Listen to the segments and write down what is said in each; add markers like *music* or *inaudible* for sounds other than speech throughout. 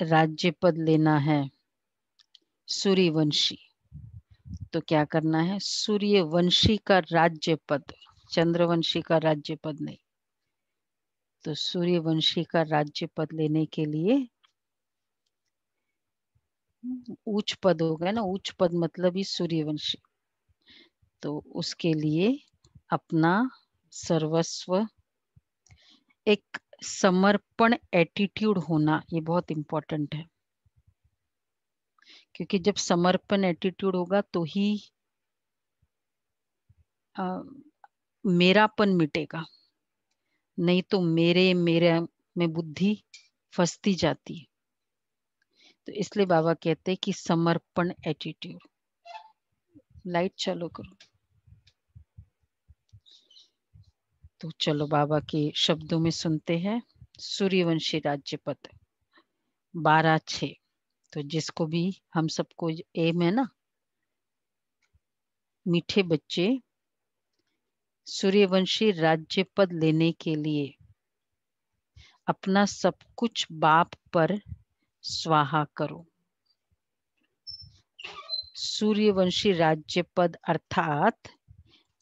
राज्य पद लेना है सूर्यवंशी तो क्या करना है सूर्यवंशी का राज्य पद चंद्रवंशी का राज्य पद नहीं तो सूर्यवंशी का राज्य पद लेने के लिए उच्च पद हो गया ना उच्च पद मतलब ही सूर्यवंशी तो उसके लिए अपना सर्वस्व एक समर्पण एटीट्यूड होना ये बहुत इंपॉर्टेंट है क्योंकि जब समर्पण एटीट्यूड होगा तो ही आ, मेरापन मिटेगा नहीं तो मेरे मेरे में बुद्धि फंसती जाती है तो इसलिए बाबा कहते हैं कि समर्पण एटीट्यूड लाइट चालू करो तो चलो बाबा के शब्दों में सुनते हैं सूर्यवंशी राज्य पद बारह छे तो जिसको भी हम सबको एम है ना मीठे बच्चे सूर्यवंशी राज्य पद लेने के लिए अपना सब कुछ बाप पर स्वाहा करो सूर्यवंशी राज्य पद अर्थात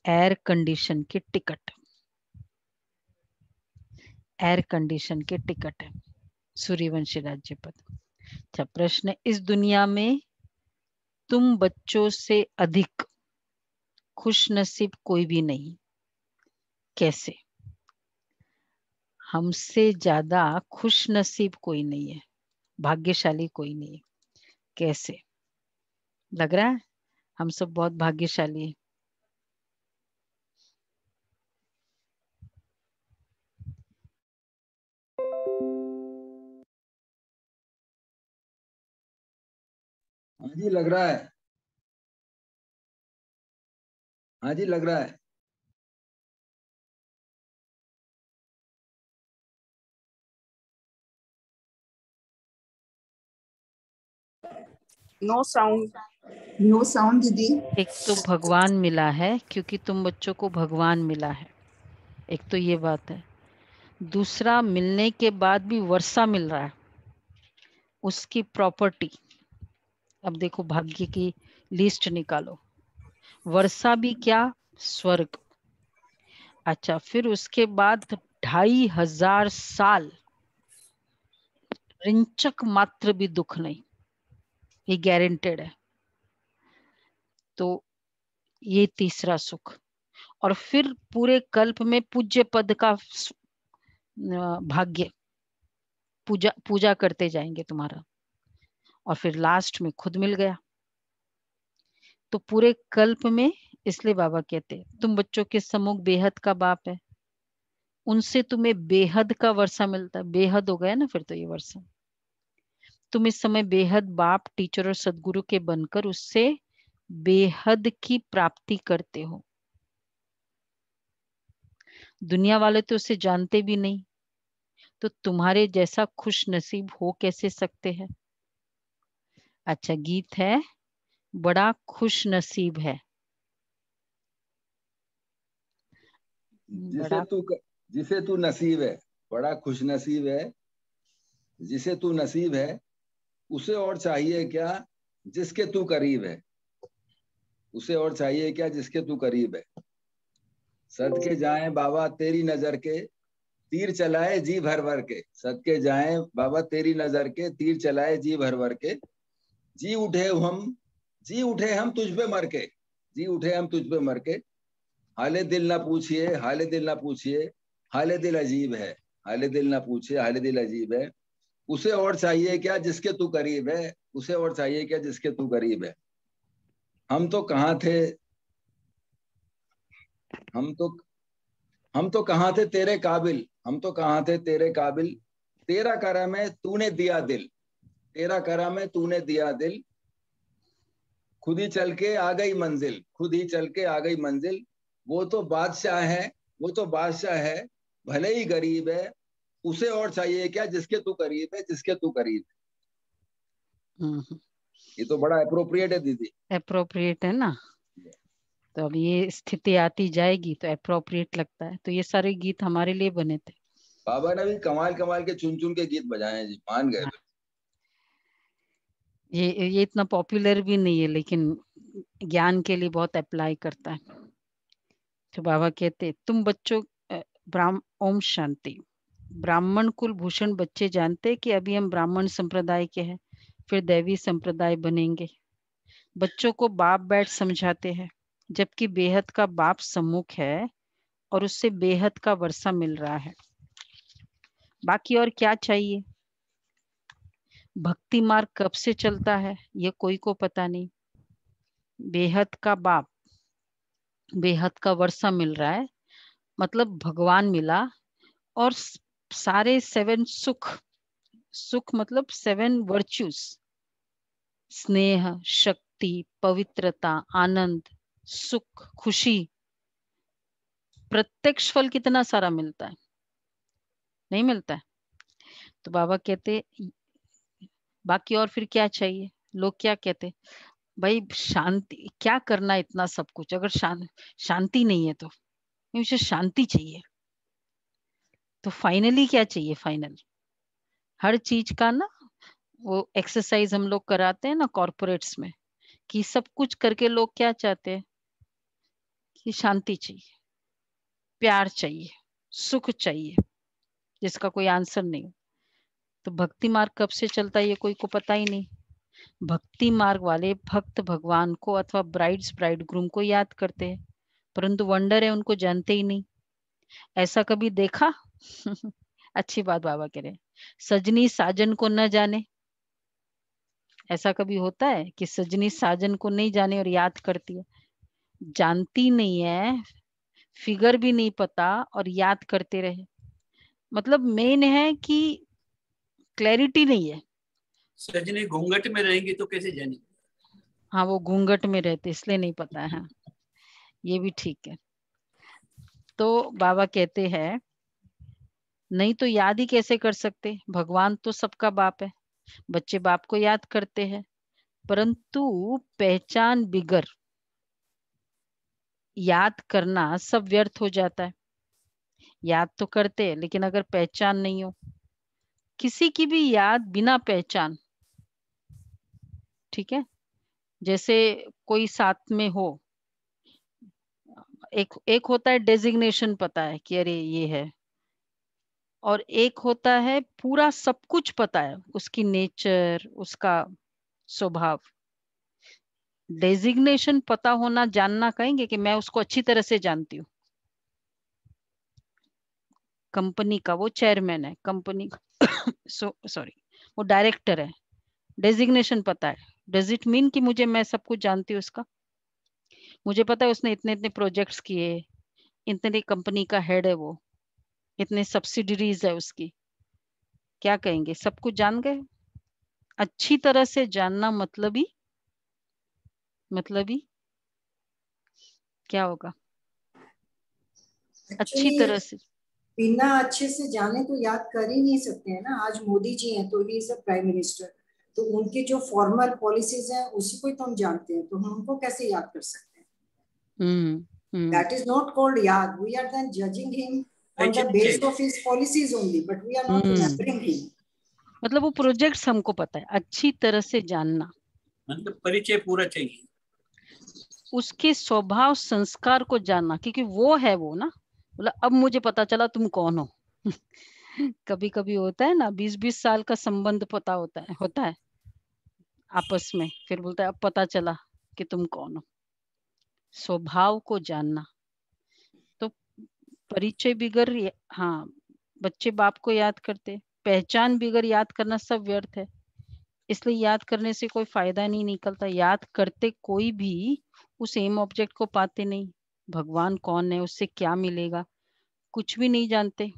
एयर कंडीशन के टिकट एयर कंडीशन के टिकट है सूर्यवंशी राज्यपद अच्छा प्रश्न इस दुनिया में तुम बच्चों से अधिक खुश नसीब कोई भी नहीं कैसे हमसे ज्यादा खुश नसीब कोई नहीं है भाग्यशाली कोई नहीं है कैसे लग रहा है हम सब बहुत भाग्यशाली है जी लग रहा है हाँ जी लग रहा है नो साउंड नो साउंड दीदी एक तो भगवान मिला है क्योंकि तुम बच्चों को भगवान मिला है एक तो ये बात है दूसरा मिलने के बाद भी वर्षा मिल रहा है उसकी प्रॉपर्टी अब देखो भाग्य की लिस्ट निकालो वर्षा भी क्या स्वर्ग अच्छा फिर उसके बाद ढाई हजार साल रिंचक मात्र भी दुख नहीं ये गारंटेड है तो ये तीसरा सुख और फिर पूरे कल्प में पूज्य पद का भाग्य पूजा पूजा करते जाएंगे तुम्हारा और फिर लास्ट में खुद मिल गया तो पूरे कल्प में इसलिए बाबा कहते तुम बच्चों के सम्मुख बेहद का बाप है उनसे तुम्हें बेहद का वर्षा मिलता बेहद हो गया ना फिर तो ये वर्षा तुम इस समय बेहद बाप टीचर और सदगुरु के बनकर उससे बेहद की प्राप्ति करते हो दुनिया वाले तो उसे जानते भी नहीं तो तुम्हारे जैसा खुश नसीब हो कैसे सकते हैं अच्छा गीत है बड़ा खुश नसीब है जिसे तू जिसे तू नसीब है बड़ा खुश नसीब है जिसे तू नसीब है उसे और चाहिए क्या जिसके तू करीब है उसे और चाहिए क्या जिसके तू करीब है सद के जाए बाबा तेरी नजर के तीर चलाए जी भर भर के सद के जाए बाबा तेरी नजर के तीर चलाए जी भर भर के जी उठे हम जी उठे हम तुझ पे मर के जी उठे हम तुझ पे मर के हाले दिल ना पूछिए हाले दिल ना पूछिए हाले दिल अजीब है हाले दिल ना पूछिए हाले दिल अजीब है उसे और चाहिए क्या जिसके तू करीब है उसे और चाहिए क्या जिसके तू करीब है हम तो कहा थे हम तो हम तो कहा थे तेरे काबिल हम तो कहा थे तेरे काबिल तेरा करम है तूने दिया दिल तेरा करा है तूने दिया दिल खुद ही चल के आ गई मंजिल खुद ही चल के आ गई मंजिल वो तो बादशाह है वो तो बादशाह है भले ही गरीब है उसे और चाहिए क्या जिसके तू करीब है जिसके तू करीब है हम्म। ये तो बड़ा अप्रोप्रिएट है दीदी अप्रोप्रिएट है ना तो अब ये स्थिति आती जाएगी तो अप्रोप्रिएट लगता है तो ये सारे गीत हमारे लिए बने थे बाबा ने भी कमाल कमाल के चुन चुन के गीत बजाए जी मान गए हाँ। तो। ये ये इतना पॉपुलर भी नहीं है लेकिन ज्ञान के लिए बहुत अप्लाई करता है तो बाबा कहते तुम बच्चों ब्राह्म ओम शांति ब्राह्मण कुल भूषण बच्चे जानते कि अभी हम ब्राह्मण संप्रदाय के हैं फिर दैवी संप्रदाय बनेंगे बच्चों को बाप बैठ समझाते हैं जबकि बेहद का बाप सम्मुख है और उससे बेहद का वर्षा मिल रहा है बाकी और क्या चाहिए भक्ति मार्ग कब से चलता है ये कोई को पता नहीं बेहद का बाप बेहद का वर्षा मिल रहा है मतलब भगवान मिला और सारे सेवन सुख सुख मतलब सेवन वर्च्यूज स्नेह शक्ति पवित्रता आनंद सुख खुशी प्रत्यक्ष फल कितना सारा मिलता है नहीं मिलता है तो बाबा कहते बाकी और फिर क्या चाहिए लोग क्या कहते भाई शांति क्या करना इतना सब कुछ अगर शां, शांति नहीं है तो मुझे शांति चाहिए तो फाइनली क्या चाहिए फाइनल हर चीज का ना वो एक्सरसाइज हम लोग कराते हैं ना कॉरपोरेट्स में कि सब कुछ करके लोग क्या चाहते हैं कि शांति चाहिए प्यार चाहिए सुख चाहिए जिसका कोई आंसर नहीं तो भक्ति मार्ग कब से चलता है ये कोई को पता ही नहीं भक्ति मार्ग वाले भक्त भगवान को अथवा ब्राइड्स ब्राइड ग्रूम को याद करते हैं परंतु वंडर है उनको जानते ही नहीं ऐसा कभी देखा *laughs* अच्छी बात बाबा कह रहे सजनी साजन को न जाने ऐसा कभी होता है कि सजनी साजन को नहीं जाने और याद करती है जानती नहीं है फिगर भी नहीं पता और याद करते रहे मतलब मेन है कि क्लैरिटी नहीं है सजनी घूंघट में रहेंगे तो कैसे जानेंगे हाँ वो घूंघट में रहते इसलिए नहीं पता है ये भी ठीक है तो बाबा कहते हैं नहीं तो याद ही कैसे कर सकते भगवान तो सबका बाप है बच्चे बाप को याद करते हैं परंतु पहचान बिगर याद करना सब व्यर्थ हो जाता है याद तो करते हैं लेकिन अगर पहचान नहीं हो किसी की भी याद बिना पहचान ठीक है जैसे कोई साथ में हो एक एक होता है डेजिग्नेशन पता है कि अरे ये है और एक होता है पूरा सब कुछ पता है उसकी नेचर उसका स्वभाव डेजिग्नेशन पता होना जानना कहेंगे कि मैं उसको अच्छी तरह से जानती हूं कंपनी का वो चेयरमैन है कंपनी का सो *coughs* सॉरी वो डायरेक्टर है डेजिग्नेशन पता है डज इट मीन कि मुझे मैं सब कुछ जानती हूँ उसका मुझे पता है उसने इतने इतने प्रोजेक्ट्स किए इतने कंपनी का हेड है वो इतने सब्सिडरीज है उसकी क्या कहेंगे सब कुछ जान गए अच्छी तरह से जानना मतलब ही मतलब ही क्या होगा अच्छी तरह से बिना अच्छे से जाने तो याद कर ही नहीं सकते हैं ना आज मोदी जी हैं तो ही सब प्राइम मिनिस्टर तो उनके जो फॉर्मल पॉलिसीज हैं उसी को ही तो हम जानते हैं तो हम उनको कैसे याद कर सकते हैं दैट इज नॉट कॉल्ड याद we are then judging him on the off his policies only but we are not remembering him मतलब वो प्रोजेक्ट हमको पता है अच्छी तरह से जानना मतलब परिचय पूरा चाहिए उसके स्वभाव संस्कार को जानना क्योंकि वो है वो ना बोला अब मुझे पता चला तुम कौन हो *laughs* कभी कभी होता है ना बीस बीस साल का संबंध पता होता है होता है आपस में फिर बोलता है अब पता चला कि तुम कौन हो स्वभाव को जानना तो परिचय बिगड़ हाँ बच्चे बाप को याद करते पहचान बिगड़ याद करना सब व्यर्थ है इसलिए याद करने से कोई फायदा नहीं निकलता याद करते कोई भी उस एम ऑब्जेक्ट को पाते नहीं भगवान कौन है उससे क्या मिलेगा कुछ भी नहीं जानते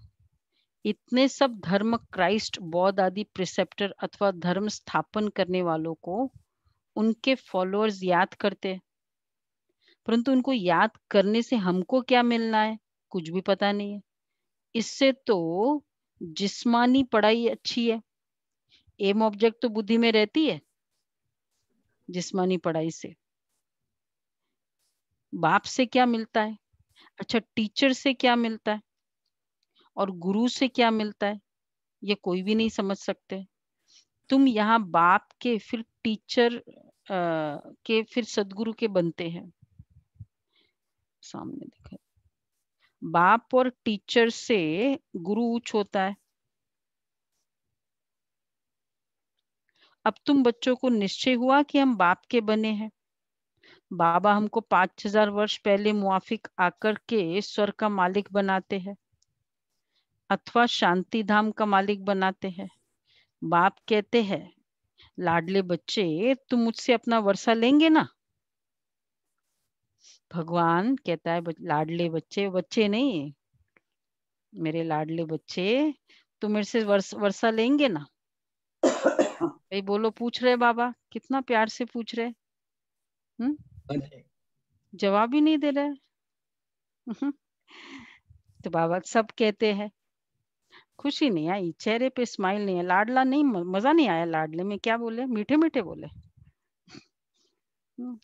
इतने सब धर्म क्राइस्ट बौद्ध आदि प्रिसेप्टर अथवा धर्म स्थापन करने वालों को उनके फॉलोअर्स याद करते परंतु उनको याद करने से हमको क्या मिलना है कुछ भी पता नहीं है इससे तो जिस्मानी पढ़ाई अच्छी है एम ऑब्जेक्ट तो बुद्धि में रहती है जिस्मानी पढ़ाई से बाप से क्या मिलता है अच्छा टीचर से क्या मिलता है और गुरु से क्या मिलता है ये कोई भी नहीं समझ सकते तुम यहाँ बाप के फिर टीचर आ, के फिर सदगुरु के बनते हैं सामने दिखा बाप और टीचर से गुरु ऊंच होता है अब तुम बच्चों को निश्चय हुआ कि हम बाप के बने हैं बाबा हमको पांच हजार वर्ष पहले मुआफिक आकर के स्वर का मालिक बनाते हैं अथवा शांति धाम का मालिक बनाते हैं बाप कहते हैं लाडले बच्चे तुम मुझसे अपना वर्षा लेंगे ना भगवान कहता है लाडले बच्चे बच्चे नहीं मेरे लाडले बच्चे तुम मेरे से वर्ष वर्षा लेंगे ना भाई बोलो पूछ रहे बाबा कितना प्यार से पूछ रहे हम्म जवाब ही नहीं दे रहा है *laughs* तो बाबा सब कहते हैं खुशी नहीं आई चेहरे पे स्माइल नहीं है लाडला नहीं मजा नहीं आया लाडले में क्या बोले मीठे मीठे बोले हम्म,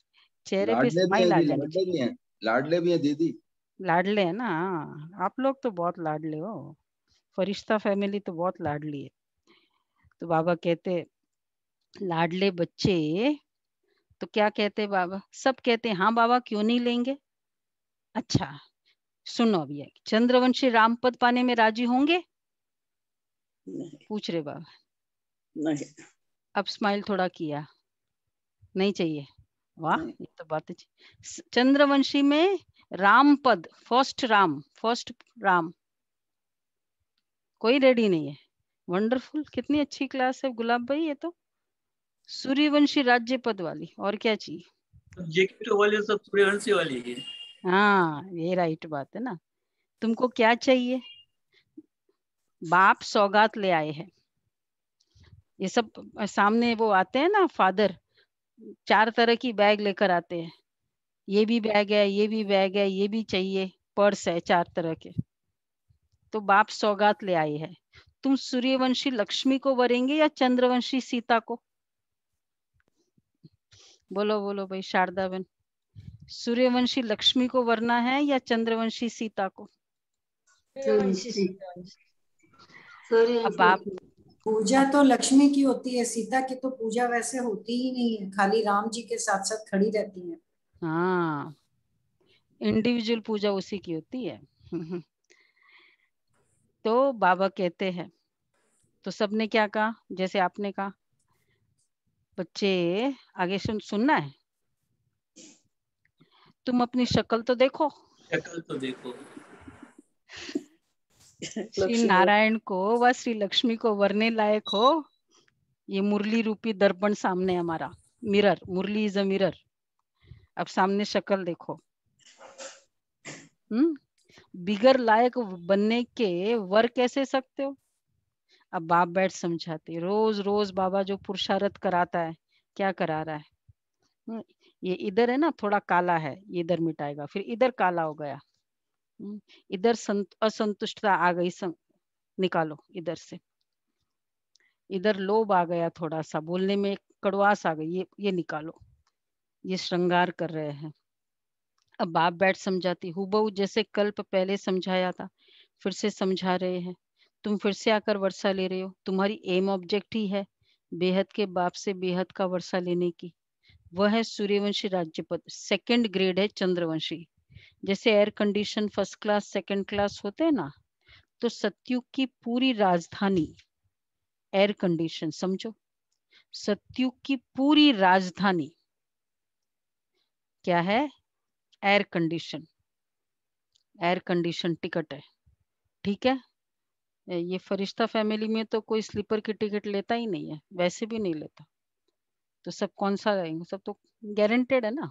चेहरे पे स्माइल आ जाए लाडले भी है दीदी लाडले है ना आप लोग तो बहुत लाडले हो फरिश्ता फैमिली तो बहुत लाडली है तो बाबा कहते लाडले बच्चे तो क्या कहते बाबा सब कहते हाँ बाबा क्यों नहीं लेंगे अच्छा सुनो अभी चंद्रवंशी राम पद पाने में राजी होंगे पूछ रहे बाबा नहीं अब स्माइल थोड़ा किया नहीं चाहिए वाह ये तो बात है चंद्रवंशी में राम पद फर्स्ट राम फर्स्ट राम कोई रेडी नहीं है वंडरफुल कितनी अच्छी क्लास है गुलाब भाई ये तो सूर्यवंशी राज्य पद वाली और क्या चाहिए तो वाली सब सूर्यवंशी वाली हाँ ये राइट बात है ना तुमको क्या चाहिए बाप सौगात ले आए हैं ये सब सामने वो आते हैं ना फादर चार तरह की बैग लेकर आते हैं ये भी बैग है ये भी बैग है ये भी चाहिए पर्स है चार तरह के तो बाप सौगात ले आए है तुम सूर्यवंशी लक्ष्मी को वरेंगे या चंद्रवंशी सीता को बोलो बोलो भाई बन सूर्यवंशी लक्ष्मी को वरना है या चंद्रवंशी सीता को बाप पूजा तो लक्ष्मी की होती है सीता की तो पूजा वैसे होती ही नहीं है खाली राम जी के साथ साथ खड़ी रहती है हाँ इंडिविजुअल पूजा उसी की होती है *laughs* तो बाबा कहते हैं तो सबने क्या कहा जैसे आपने कहा बच्चे आगे सुन सुनना है तुम अपनी शक्ल तो देखो शक्ल तो देखो श्री नारायण को व श्री लक्ष्मी को वरने लायक हो ये मुरली रूपी दर्पण सामने हमारा mirror Murli is a mirror अब सामने शक्ल देखो हम्म बिगर लायक बनने के वर कैसे सकते हो अब बाप बैठ समझाते रोज रोज बाबा जो पुरुषार्थ कराता है क्या करा रहा है हम्म, ये इधर है ना थोड़ा काला है ये इधर मिटाएगा फिर इधर काला हो गया हम्म, इधर संत असंतुष्टता आ गई सं, निकालो इधर से इधर लोभ आ गया थोड़ा सा बोलने में कड़वास आ गई ये ये निकालो ये श्रृंगार कर रहे हैं अब बाप बैठ समझाती हु जैसे कल्प पहले समझाया था फिर से समझा रहे हैं तुम फिर से आकर वर्षा ले रहे हो तुम्हारी एम ऑब्जेक्ट ही है बेहद के बाप से बेहद का वर्षा लेने की वह है सूर्यवंशी राज्यपद सेकंड ग्रेड है चंद्रवंशी जैसे air condition first class second class होते हैं ना तो सत्युग की पूरी राजधानी एयर कंडीशन समझो सत्युग की पूरी राजधानी क्या है air condition air condition ticket है ठीक है ये फरिश्ता फैमिली में तो कोई स्लीपर की टिकट लेता ही नहीं है वैसे भी नहीं लेता तो सब कौन सा रहेंगे सब तो गारंटेड है ना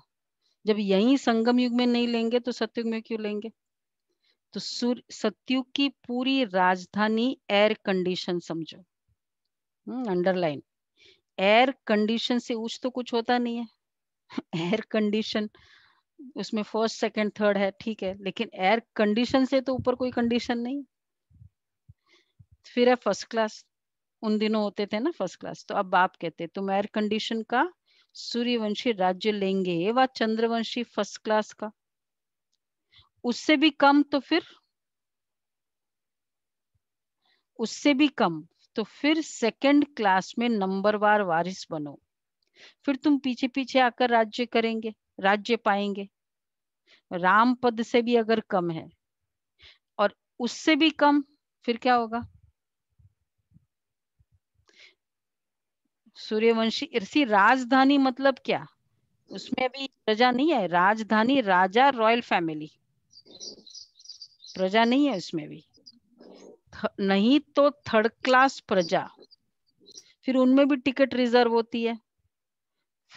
जब यही संगम युग में नहीं लेंगे तो सत्युग में क्यों लेंगे तो सूर्य सत्युग की पूरी राजधानी एयर कंडीशन समझो अंडरलाइन एयर कंडीशन से उच्च तो कुछ होता नहीं है एयर *laughs* कंडीशन उसमें फर्स्ट सेकंड थर्ड है ठीक है लेकिन एयर कंडीशन से तो ऊपर कोई कंडीशन नहीं फिर है फर्स्ट क्लास उन दिनों होते थे ना फर्स्ट क्लास तो अब आप कहते तुम एयर कंडीशन का सूर्यवंशी राज्य लेंगे व चंद्रवंशी फर्स्ट क्लास का उससे भी कम तो फिर उससे भी कम तो फिर सेकंड क्लास में नंबरवार वारिस बनो फिर तुम पीछे पीछे आकर राज्य करेंगे राज्य पाएंगे राम पद से भी अगर कम है और उससे भी कम फिर क्या होगा सूर्यवंशी इसी राजधानी मतलब क्या उसमें भी प्रजा नहीं है राजधानी राजा रॉयल फैमिली प्रजा नहीं है उसमें भी थ, नहीं तो थर्ड क्लास प्रजा फिर उनमें भी टिकट रिजर्व होती है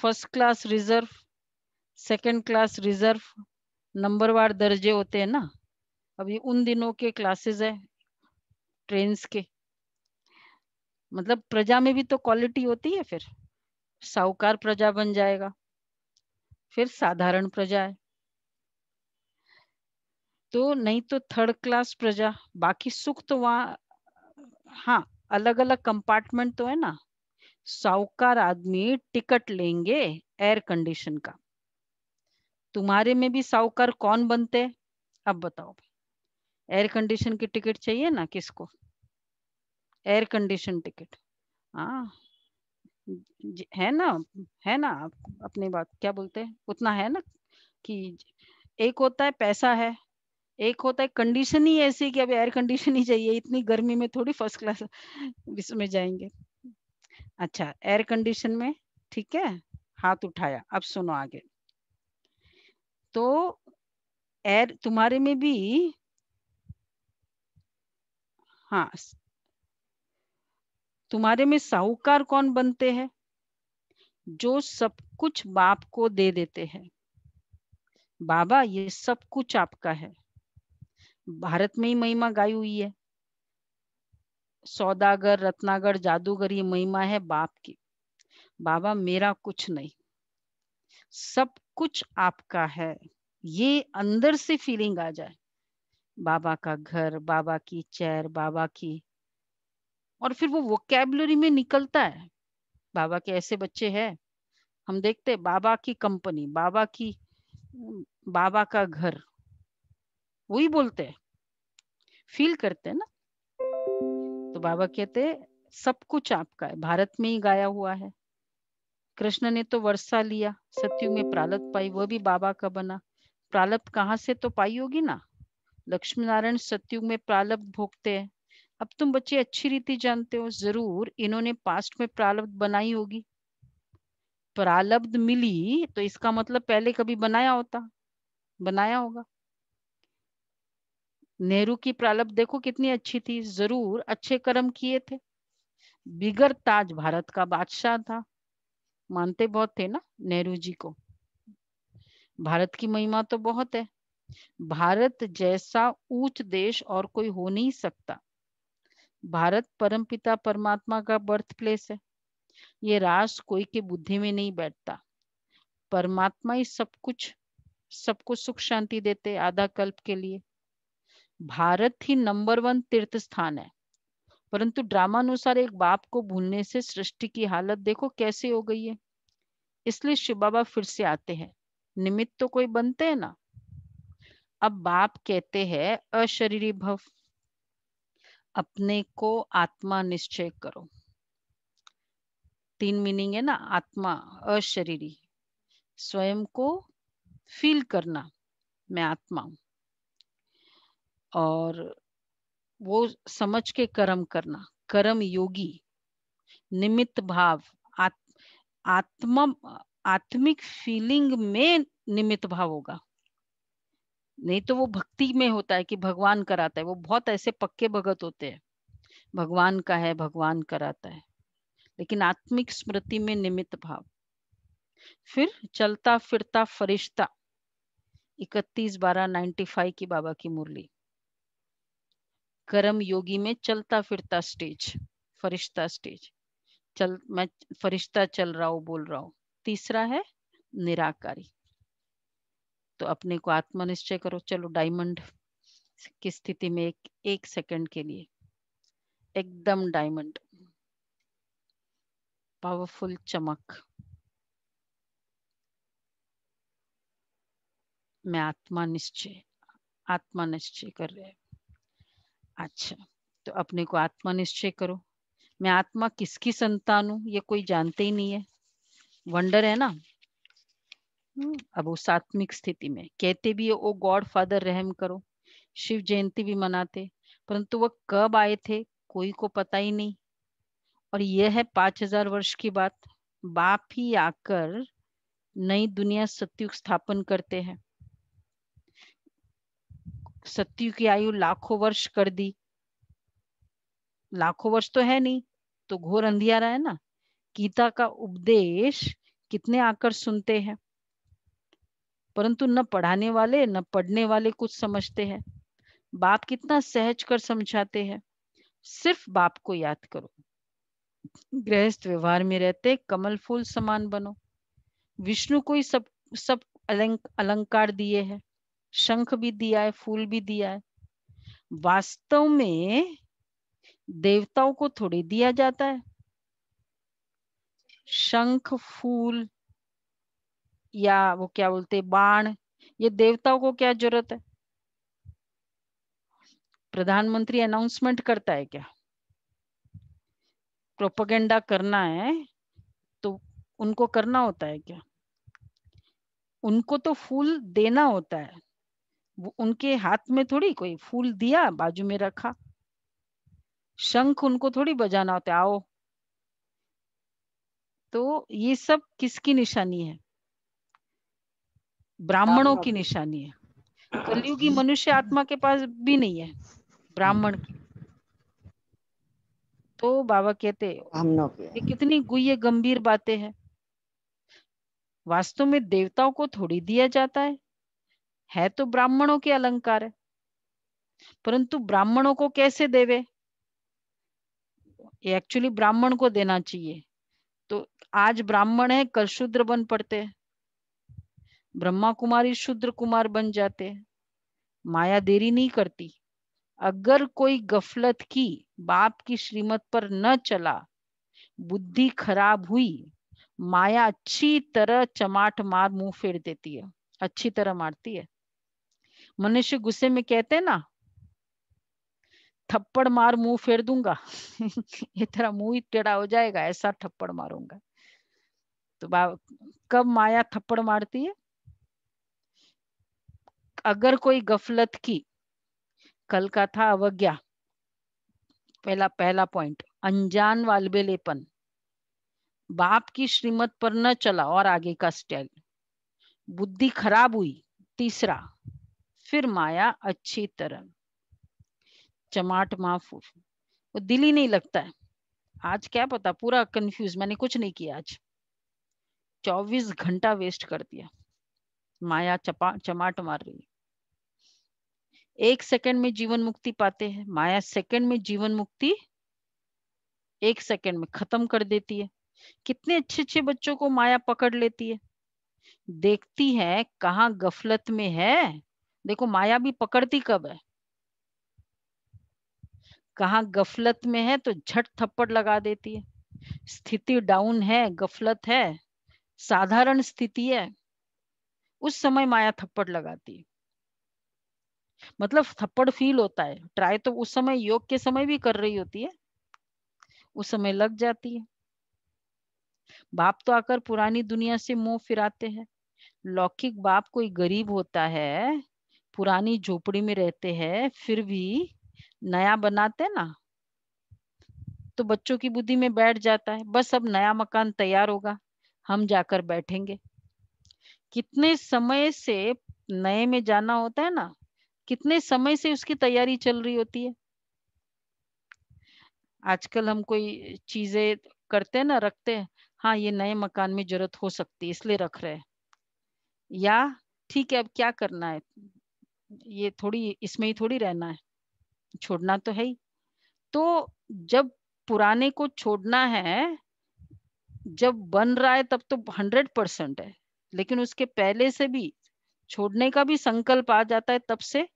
first class reserve second class reserve नंबरवार दर्जे होते हैं ना अभी उन दिनों के क्लासेस है ट्रेन के मतलब प्रजा में भी तो क्वालिटी होती है फिर साहूकार प्रजा बन जाएगा फिर साधारण प्रजा है तो नहीं तो थर्ड क्लास प्रजा बाकी सुख तो वहां हाँ अलग अलग कंपार्टमेंट तो है ना साहूकार आदमी टिकट लेंगे एयर कंडीशन का तुम्हारे में भी साहूकार कौन बनते अब बताओ एयर कंडीशन की टिकट चाहिए ना किसको एयर कंडीशन टिकट हाँ है ना है ना अपनी बात क्या बोलते हैं उतना है ना कि एक होता है पैसा है एक होता है कंडीशन ही ऐसी कि अभी एयर कंडीशन ही चाहिए इतनी गर्मी में थोड़ी फर्स्ट क्लास इसमें जाएंगे अच्छा एयर कंडीशन में ठीक है हाथ उठाया अब सुनो आगे तो एयर तुम्हारे में भी हाँ तुम्हारे में साहूकार कौन बनते हैं जो सब कुछ बाप को दे देते हैं बाबा ये सब कुछ आपका है भारत में ही महिमा गाई हुई है सौदागर रत्नागर जादूगर ये महिमा है बाप की बाबा मेरा कुछ नहीं सब कुछ आपका है ये अंदर से फीलिंग आ जाए बाबा का घर बाबा की चेयर बाबा की और फिर वो वोकेबलरी में निकलता है बाबा के ऐसे बच्चे हैं हम देखते हैं बाबा की कंपनी बाबा की बाबा का घर वही बोलते हैं फील करते हैं ना तो बाबा कहते सब कुछ आपका है भारत में ही गाया हुआ है कृष्ण ने तो वर्षा लिया सत्यु में प्रालत पाई वह भी बाबा का बना प्रालप कहाँ से तो पाई होगी ना लक्ष्मी नारायण सत्युग में प्रालप भोगते हैं अब तुम बच्चे अच्छी रीति जानते हो जरूर इन्होंने पास्ट में प्रालब्ध बनाई होगी प्रालब्ध मिली तो इसका मतलब पहले कभी बनाया होता बनाया होगा नेहरू की प्रालब्ध देखो कितनी अच्छी थी जरूर अच्छे कर्म किए थे बिगर ताज भारत का बादशाह था मानते बहुत थे ना नेहरू जी को भारत की महिमा तो बहुत है भारत जैसा ऊंच देश और कोई हो नहीं सकता भारत परमपिता परमात्मा का बर्थ प्लेस है ये राज कोई के बुद्धि में नहीं बैठता परमात्मा ही सब कुछ सबको सुख शांति देते आधा कल्प के लिए भारत ही नंबर वन तीर्थ स्थान है परंतु ड्रामा अनुसार एक बाप को भूलने से सृष्टि की हालत देखो कैसे हो गई है इसलिए शिव बाबा फिर से आते हैं निमित्त तो कोई बनते हैं ना अब बाप कहते हैं अशरीरी भव अपने को आत्मा निश्चय करो तीन मीनिंग है ना आत्मा अशरीरी स्वयं को फील करना मैं आत्मा हूं और वो समझ के कर्म करना कर्म योगी निमित्त भाव आत्म आत्मा आत्मिक फीलिंग में निमित्त भाव होगा नहीं तो वो भक्ति में होता है कि भगवान कराता है वो बहुत ऐसे पक्के भगत होते हैं भगवान का है भगवान कराता है लेकिन आत्मिक स्मृति में निमित्त भाव फिर चलता फिरता फरिश्ता इकतीस बारह नाइन्टी फाइव की बाबा की मुरली कर्म योगी में चलता फिरता स्टेज फरिश्ता स्टेज चल मैं फरिश्ता चल रहा हूँ बोल रहा हूँ तीसरा है निराकारी तो अपने को आत्मनिश्चय करो चलो डायमंड की स्थिति में एक एक सेकंड के लिए एकदम डायमंड पावरफुल चमक मैं आत्मा निश्चय आत्मा निश्चय कर रहे अच्छा तो अपने को आत्मा निश्चय करो मैं आत्मा किसकी संतान हूं ये कोई जानते ही नहीं है वंडर है ना अब वो सात्विक स्थिति में कहते भी है ओ गॉड फादर रहम करो शिव जयंती भी मनाते परंतु वह कब आए थे कोई को पता ही नहीं और यह है पांच हजार वर्ष की बात बाप ही आकर नई दुनिया सत्युग स्थापन करते हैं सत्यु की आयु लाखों वर्ष कर दी लाखों वर्ष तो है नहीं तो घोर अंधियारा है ना गीता का उपदेश कितने आकर सुनते हैं परंतु न पढ़ाने वाले न पढ़ने वाले कुछ समझते हैं बाप कितना सहज कर समझाते हैं सिर्फ बाप को याद करो गृहस्थ व्यवहार में रहते कमल फूल समान बनो विष्णु को ही सब सब अलंक, अलंकार दिए हैं शंख भी दिया है फूल भी दिया है वास्तव में देवताओं को थोड़ी दिया जाता है शंख फूल या वो क्या बोलते बाण ये देवताओं को क्या जरूरत है प्रधानमंत्री अनाउंसमेंट करता है क्या प्रोपोगेंडा करना है तो उनको करना होता है क्या उनको तो फूल देना होता है वो उनके हाथ में थोड़ी कोई फूल दिया बाजू में रखा शंख उनको थोड़ी बजाना होता है आओ तो ये सब किसकी निशानी है ब्राह्मणों की निशानी है कलयुगी मनुष्य आत्मा के पास भी नहीं है ब्राह्मण की तो बाबा कहते ये कितनी गुह्य गंभीर बातें हैं वास्तव में देवताओं को थोड़ी दिया जाता है है तो ब्राह्मणों के अलंकार है परंतु ब्राह्मणों को कैसे देवे एक्चुअली ब्राह्मण को देना चाहिए तो आज ब्राह्मण है कल शूद्र बन पड़ते हैं ब्रह्मा कुमारी शुद्र कुमार बन जाते हैं माया देरी नहीं करती अगर कोई गफलत की बाप की श्रीमत पर न चला बुद्धि खराब हुई माया अच्छी तरह चमाट मार मुंह फेर देती है अच्छी तरह मारती है मनुष्य गुस्से में कहते ना थप्पड़ मार मुंह फेर दूंगा *laughs* ये तरह मुंह ही टेढ़ा हो जाएगा ऐसा थप्पड़ मारूंगा तो कब माया थप्पड़ मारती है अगर कोई गफलत की कल का था अवज्ञा पहला पहला पॉइंट अनजान वालबेलेपन बाप की श्रीमत पर न चला और आगे का स्टाइल बुद्धि खराब हुई तीसरा फिर माया अच्छी तरह चमाट माफ वो दिल ही नहीं लगता है आज क्या पता पूरा कंफ्यूज मैंने कुछ नहीं किया आज चौबीस घंटा वेस्ट कर दिया माया चपा चमाट मार रही एक सेकंड में जीवन मुक्ति पाते हैं माया सेकंड में जीवन मुक्ति एक सेकंड में खत्म कर देती है कितने अच्छे अच्छे बच्चों को माया पकड़ लेती है देखती है कहाँ गफलत में है देखो माया भी पकड़ती कब है कहा गफलत में है तो झट थप्पड़ लगा देती है स्थिति डाउन है गफलत है साधारण स्थिति है उस समय माया थप्पड़ लगाती है मतलब थप्पड़ फील होता है ट्राई तो उस समय योग के समय भी कर रही होती है उस समय लग जाती है बाप तो आकर पुरानी दुनिया से मुंह फिराते हैं लौकिक बाप कोई गरीब होता है पुरानी झोपड़ी में रहते हैं फिर भी नया बनाते ना तो बच्चों की बुद्धि में बैठ जाता है बस अब नया मकान तैयार होगा हम जाकर बैठेंगे कितने समय से नए में जाना होता है ना कितने समय से उसकी तैयारी चल रही होती है आजकल हम कोई चीजें करते हैं ना रखते हैं हाँ ये नए मकान में जरूरत हो सकती है इसलिए रख रहे हैं या ठीक है अब क्या करना है ये थोड़ी इसमें ही थोड़ी रहना है छोड़ना तो है ही तो जब पुराने को छोड़ना है जब बन रहा है तब तो हंड्रेड परसेंट है लेकिन उसके पहले से भी छोड़ने का भी संकल्प आ जाता है तब से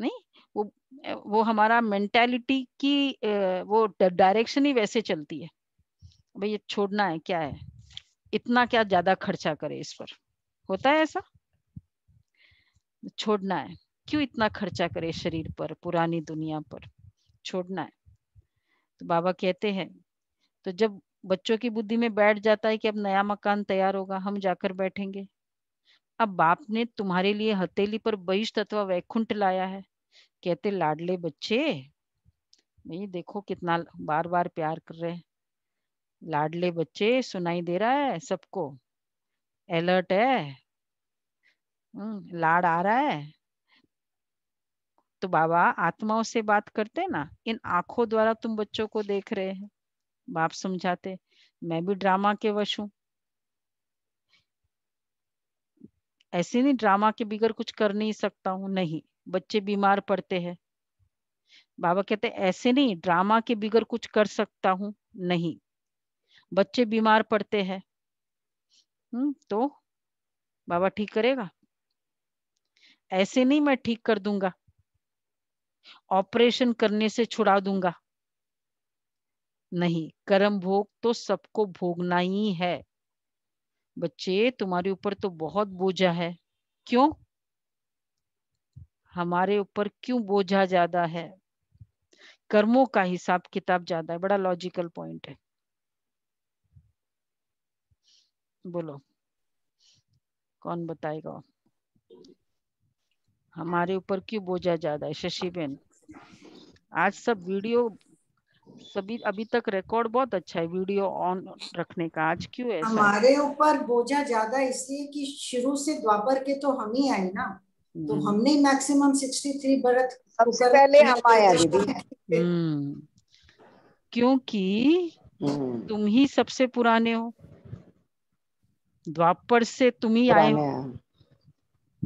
नहीं वो वो हमारा मेंटेलिटी की वो डायरेक्शन ही वैसे चलती है भाई ये छोड़ना है क्या है इतना क्या ज्यादा खर्चा करे इस पर होता है ऐसा छोड़ना है क्यों इतना खर्चा करे शरीर पर पुरानी दुनिया पर छोड़ना है तो बाबा कहते हैं तो जब बच्चों की बुद्धि में बैठ जाता है कि अब नया मकान तैयार होगा हम जाकर बैठेंगे अब बाप ने तुम्हारे लिए हथेली पर बहिष अथवा वैकुंठ लाया है कहते लाडले बच्चे नहीं देखो कितना बार बार प्यार कर रहे लाडले बच्चे सुनाई दे रहा है सबको अलर्ट है हम्म, लाड आ रहा है तो बाबा आत्माओं से बात करते ना इन आंखों द्वारा तुम बच्चों को देख रहे हैं बाप समझाते मैं भी ड्रामा के वश हूं ऐसे नहीं ड्रामा के बिगड़ कुछ कर नहीं सकता हूँ नहीं बच्चे बीमार पड़ते हैं बाबा कहते ऐसे नहीं ड्रामा के बिगड़ कुछ कर सकता हूँ नहीं बच्चे बीमार पड़ते हैं हम्म, तो बाबा ठीक करेगा ऐसे नहीं मैं ठीक कर दूंगा ऑपरेशन करने से छुड़ा दूंगा नहीं कर्म भोग तो सबको भोगना ही है बच्चे तुम्हारे ऊपर तो बहुत बोझा है क्यों हमारे ऊपर क्यों बोझा ज्यादा है कर्मों का हिसाब किताब ज्यादा है बड़ा लॉजिकल पॉइंट है बोलो कौन बताएगा हमारे ऊपर क्यों बोझा ज्यादा है शशि बेन आज सब वीडियो सभी अभी तक रिकॉर्ड बहुत अच्छा है वीडियो ऑन रखने का आज क्यों है हमारे ऊपर बोझा ज्यादा इसलिए कि शुरू से द्वापर के तो हम ही आए ना तो हम्म। हमने मैक्सिमम थ्री बरत सबसे पहले हम आया दीदी *laughs* हम्म। क्योंकि हम्म। तुम ही सबसे पुराने हो द्वापर से तुम ही आए हो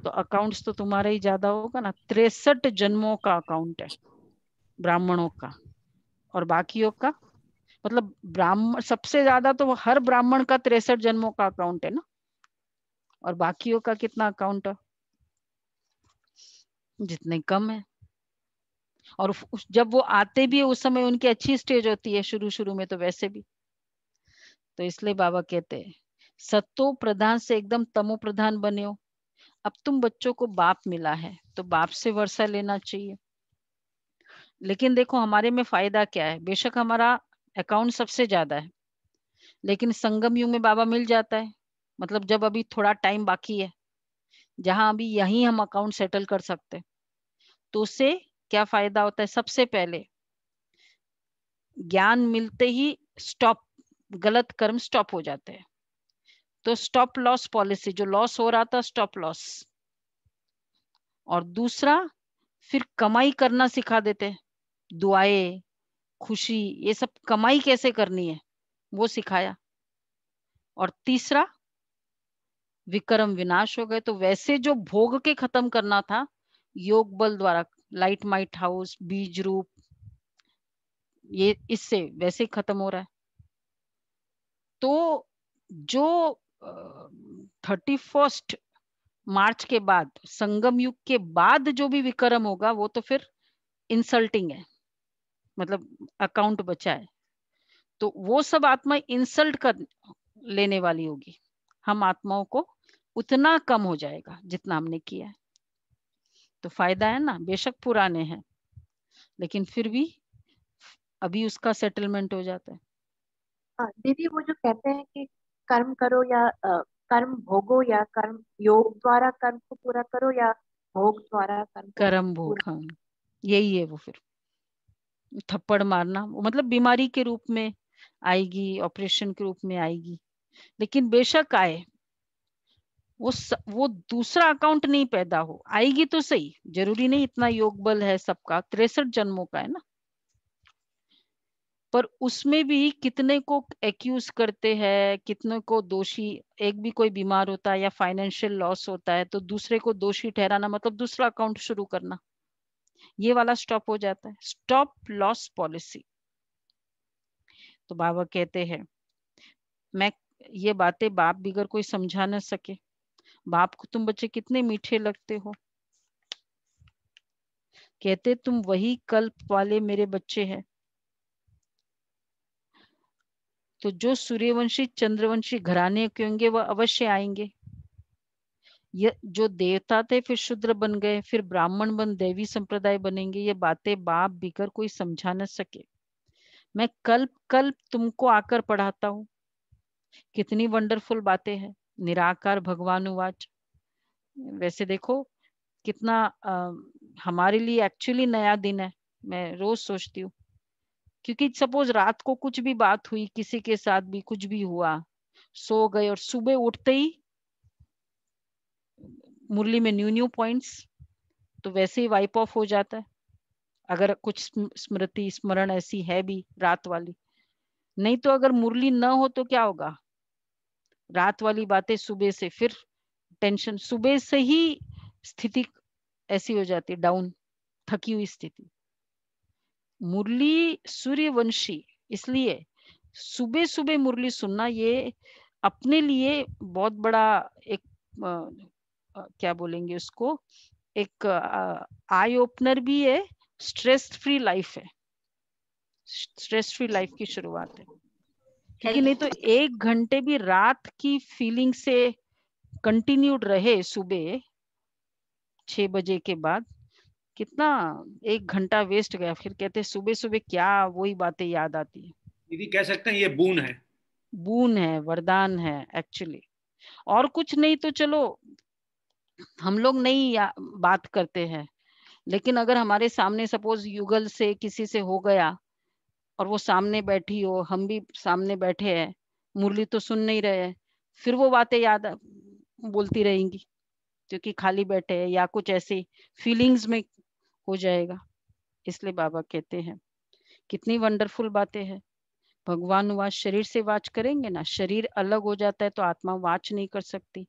तो अकाउंट्स तो तुम्हारा ही ज्यादा होगा ना तिरसठ जन्मों का अकाउंट है ब्राह्मणों का और बाकियों का मतलब ब्राह्मण सबसे ज्यादा तो हर ब्राह्मण का तिरसठ जन्मों का अकाउंट है ना और बाकियों का कितना अकाउंट है जितने कम है और उस, जब वो आते भी है उस समय उनकी अच्छी स्टेज होती है शुरू शुरू में तो वैसे भी तो इसलिए बाबा कहते हैं सत्तो प्रधान से एकदम तमो प्रधान बने हो अब तुम बच्चों को बाप मिला है तो बाप से वर्षा लेना चाहिए लेकिन देखो हमारे में फायदा क्या है बेशक हमारा अकाउंट सबसे ज्यादा है लेकिन संगम युग में बाबा मिल जाता है मतलब जब अभी थोड़ा टाइम बाकी है जहां अभी यहीं हम अकाउंट सेटल कर सकते तो उससे क्या फायदा होता है सबसे पहले ज्ञान मिलते ही स्टॉप गलत कर्म स्टॉप हो जाते हैं तो स्टॉप लॉस पॉलिसी जो लॉस हो रहा था स्टॉप लॉस और दूसरा फिर कमाई करना सिखा देते दुआएं खुशी ये सब कमाई कैसे करनी है वो सिखाया और तीसरा विक्रम विनाश हो गए तो वैसे जो भोग के खत्म करना था योग बल द्वारा लाइट माइट हाउस बीज रूप ये इससे वैसे खत्म हो रहा है तो जो थर्टी फर्स्ट मार्च के बाद संगम युग के बाद जो भी विक्रम होगा वो तो फिर इंसल्टिंग है मतलब अकाउंट बचा है तो वो सब आत्मा इंसल्ट कर लेने वाली होगी हम आत्माओं को उतना कम हो जाएगा जितना हमने किया है तो फायदा है ना बेशक पुराने हैं लेकिन फिर भी अभी उसका सेटलमेंट हो जाता है हाँ, दीदी वो जो कहते हैं कि कर्म करो या आ, कर्म भोगो या कर्म योग द्वारा कर्म को पूरा करो या भोग द्वारा कर्म कर्म भोग हाँ यही है वो फिर थप्पड़ मारना मतलब बीमारी के रूप में आएगी ऑपरेशन के रूप में आएगी लेकिन बेशक आए वो स, वो दूसरा अकाउंट नहीं पैदा हो आएगी तो सही जरूरी नहीं इतना योग बल है सबका तिरसठ जन्मों का है ना पर उसमें भी कितने को एक्यूज करते हैं कितने को दोषी एक भी कोई बीमार होता है या फाइनेंशियल लॉस होता है तो दूसरे को दोषी ठहराना मतलब दूसरा अकाउंट शुरू करना ये वाला स्टॉप हो जाता है स्टॉप लॉस पॉलिसी तो बाबा कहते हैं मैं ये बातें बाप बिगर कोई समझा ना सके बाप को तुम बच्चे कितने मीठे लगते हो कहते तुम वही कल्प वाले मेरे बच्चे हैं तो जो सूर्यवंशी चंद्रवंशी घराने के होंगे वह अवश्य आएंगे ये जो देवता थे फिर शुद्र बन गए फिर ब्राह्मण बन देवी संप्रदाय बनेंगे ये बातें बाप बिकर कोई समझा न सके मैं कल्प कल्प तुमको आकर पढ़ाता हूं कितनी वंडरफुल बातें हैं निराकार भगवान उवाच वैसे देखो कितना आ, हमारे लिए एक्चुअली नया दिन है मैं रोज सोचती हूँ क्योंकि सपोज रात को कुछ भी बात हुई किसी के साथ भी कुछ भी हुआ सो गए और सुबह उठते ही मुरली में न्यू न्यू पॉइंट्स तो वैसे ही वाइप ऑफ हो जाता है अगर कुछ स्मृति स्मरण ऐसी है भी रात वाली नहीं तो अगर मुरली न हो तो क्या होगा रात वाली बातें सुबह से फिर टेंशन सुबह से ही स्थिति ऐसी हो जाती डाउन थकी हुई स्थिति मुरली सूर्यवंशी इसलिए सुबह सुबह मुरली सुनना ये अपने लिए बहुत बड़ा एक क्या बोलेंगे उसको एक आई ओपनर भी है स्ट्रेस फ्री लाइफ है स्ट्रेस फ्री लाइफ की शुरुआत है क्योंकि नहीं तो एक घंटे भी रात की फीलिंग से कंटिन्यूड रहे सुबह छह बजे के बाद कितना एक घंटा वेस्ट गया फिर कहते सुबह सुबह क्या वही बातें याद आती है दीदी कह सकते हैं ये बून है बून है वरदान है एक्चुअली और कुछ नहीं तो चलो हम लोग नहीं बात करते हैं लेकिन अगर हमारे सामने सपोज युगल से किसी से हो गया और वो सामने बैठी हो हम भी सामने बैठे हैं मुरली तो सुन नहीं रहे फिर वो बातें याद बोलती रहेंगी क्योंकि खाली बैठे हैं या कुछ ऐसे फीलिंग्स में हो जाएगा इसलिए बाबा कहते हैं कितनी वंडरफुल बातें हैं भगवान वाच शरीर से वाच करेंगे ना शरीर अलग हो जाता है तो आत्मा वाच नहीं कर सकती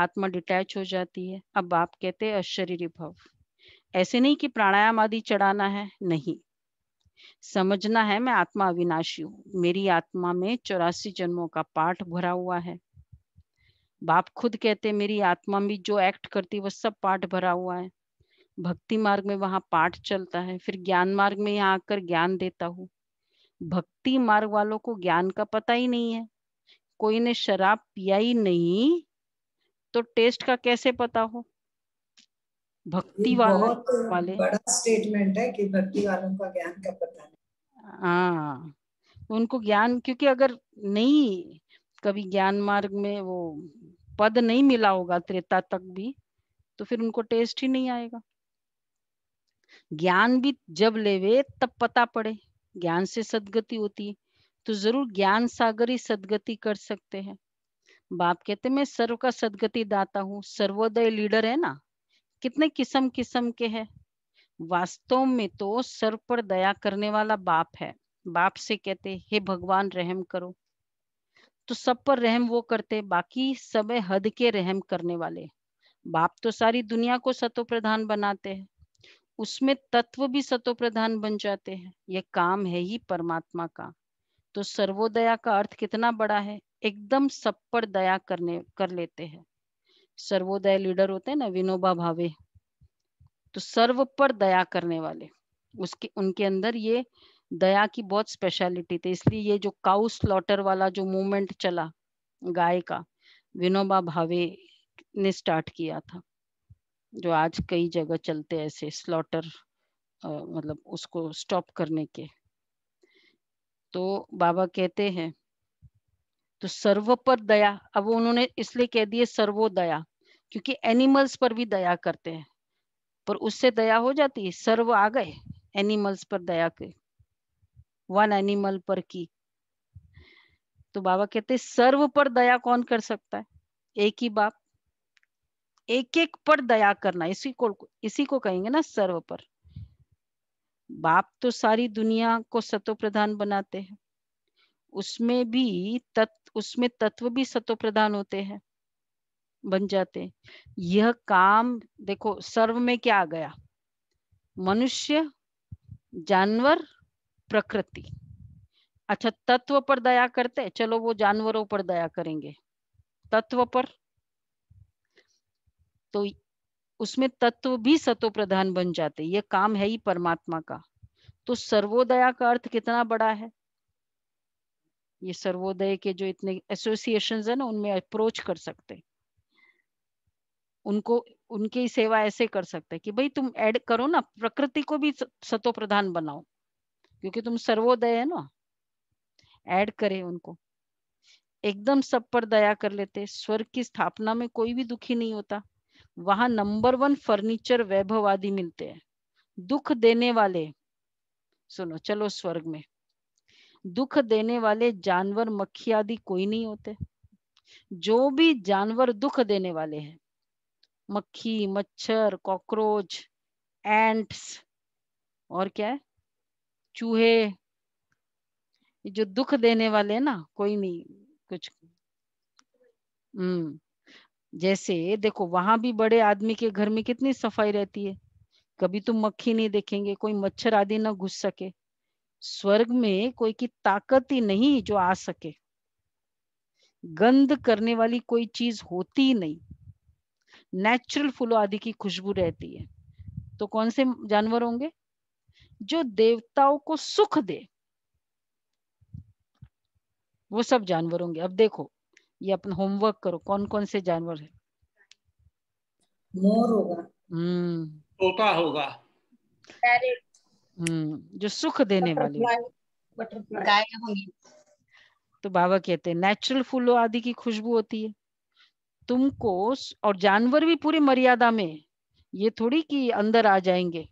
आत्मा डिटैच हो जाती है अब आप कहते हैं अशरीर भव ऐसे नहीं कि प्राणायाम आदि चढ़ाना है नहीं समझना है मैं आत्मा अविनाशी हूं मेरी आत्मा में चौरासी जन्मों का पाठ भरा हुआ है बाप खुद कहते मेरी आत्मा में जो एक्ट करती वह सब पाठ भरा हुआ है भक्ति मार्ग में वहां पाठ चलता है फिर ज्ञान मार्ग में यहाँ आकर ज्ञान देता हूँ भक्ति मार्ग वालों को ज्ञान का पता ही नहीं है कोई ने शराब पिया ही नहीं तो टेस्ट का कैसे पता हो भक्ति वाले वाले बड़ा स्टेटमेंट है कि भक्ति वालों का ज्ञान का पता नहीं हाँ उनको ज्ञान क्योंकि अगर नहीं कभी ज्ञान मार्ग में वो पद नहीं मिला होगा त्रेता तक भी तो फिर उनको टेस्ट ही नहीं आएगा ज्ञान भी जब लेवे तब पता पड़े ज्ञान से सदगति होती है तो जरूर ज्ञान सागर ही सदगति कर सकते हैं बाप कहते मैं सर्व का सदगति दाता हूँ सर्वोदय लीडर है ना कितने किस्म किस्म के हैं वास्तव में तो सर्व पर दया करने वाला बाप है बाप से कहते हे भगवान रहम करो तो सब पर रहम वो करते बाकी सब हद के रहम करने वाले बाप तो सारी दुनिया को सतो प्रधान बनाते हैं उसमें तत्व भी सतो प्रधान बन जाते हैं यह काम है ही परमात्मा का तो सर्वोदया का अर्थ कितना बड़ा है एकदम सब पर दया करने कर लेते हैं सर्वोदय लीडर होते हैं ना विनोबा भावे तो सर्व पर दया करने वाले उसके उनके अंदर ये दया की बहुत स्पेशलिटी थी इसलिए ये जो काउ स्लॉटर वाला जो मूवमेंट चला गाय का विनोबा भावे ने स्टार्ट किया था जो आज कई जगह चलते ऐसे स्लॉटर मतलब उसको स्टॉप करने के तो बाबा कहते हैं तो सर्व पर दया अब उन्होंने इसलिए कह दिए सर्वो दया क्योंकि एनिमल्स पर भी दया करते हैं पर उससे दया हो जाती है सर्व आ गए एनिमल्स पर दया के वन एनिमल पर की तो बाबा कहते सर्व पर दया कौन कर सकता है एक ही बाप एक एक पर दया करना इसी को इसी को कहेंगे ना सर्व पर बाप तो सारी दुनिया को सतो प्रधान बनाते हैं उसमें भी तत्व उसमें तत्व भी सत्व प्रधान होते हैं बन जाते यह काम देखो सर्व में क्या आ गया मनुष्य जानवर प्रकृति अच्छा तत्व पर दया करते चलो वो जानवरों पर दया करेंगे तत्व पर तो उसमें तत्व भी सतो प्रधान बन जाते ये काम है ही परमात्मा का तो सर्वोदया का अर्थ कितना बड़ा है ये सर्वोदय के जो इतने एसोसिएशन है ना उनमें अप्रोच कर सकते उनको उनकी सेवा ऐसे कर सकते कि भाई तुम ऐड करो ना प्रकृति को भी सतो प्रधान बनाओ क्योंकि तुम सर्वोदय है ना ऐड करे उनको एकदम सब पर दया कर लेते स्वर्ग की स्थापना में कोई भी दुखी नहीं होता वहां नंबर वन फर्नीचर वैभव आदि मिलते हैं दुख देने वाले सुनो चलो स्वर्ग में दुख देने वाले जानवर मक्खी आदि कोई नहीं होते जो भी जानवर दुख देने वाले हैं मक्खी मच्छर कॉकरोच एंट्स और क्या है चूहे जो दुख देने वाले हैं ना कोई नहीं कुछ हम्म जैसे देखो वहां भी बड़े आदमी के घर में कितनी सफाई रहती है कभी तुम मक्खी नहीं देखेंगे कोई मच्छर आदि ना घुस सके स्वर्ग में कोई की ताकत ही नहीं जो आ सके गंद करने वाली कोई चीज होती नहीं नेचुरल फूलों आदि की खुशबू रहती है तो कौन से जानवर होंगे जो देवताओं को सुख दे वो सब जानवर होंगे अब देखो ये अपना होमवर्क करो कौन कौन से जानवर है मोर होगा हम्म तोता होगा पैरेट हम्म, जो सुख देने वाली तो बाबा कहते हैं नेचुरल फूलों आदि की खुशबू होती है तुमको और जानवर भी पूरी मर्यादा में ये थोड़ी कि अंदर आ जाएंगे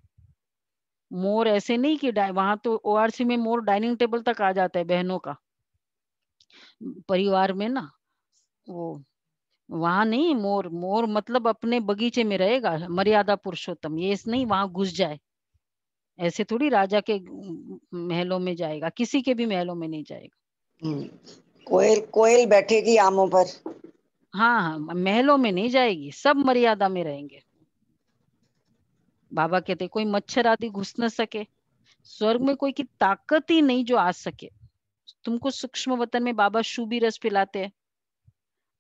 मोर ऐसे नहीं कि वहां तो ओआरसी में मोर डाइनिंग टेबल तक आ जाता है बहनों का परिवार में ना वो वहां नहीं मोर मोर मतलब अपने बगीचे में रहेगा मर्यादा पुरुषोत्तम ये नहीं वहां घुस जाए ऐसे थोड़ी राजा के महलों में जाएगा किसी के भी महलों में नहीं जाएगा हम्म, कोयल कोयल बैठेगी आमों पर हाँ हाँ महलों में नहीं जाएगी सब मर्यादा में रहेंगे बाबा कहते कोई मच्छर आदि घुस न सके स्वर्ग में कोई की ताकत ही नहीं जो आ सके तुमको सूक्ष्म वतन में बाबा शुभी रस पिलाते हैं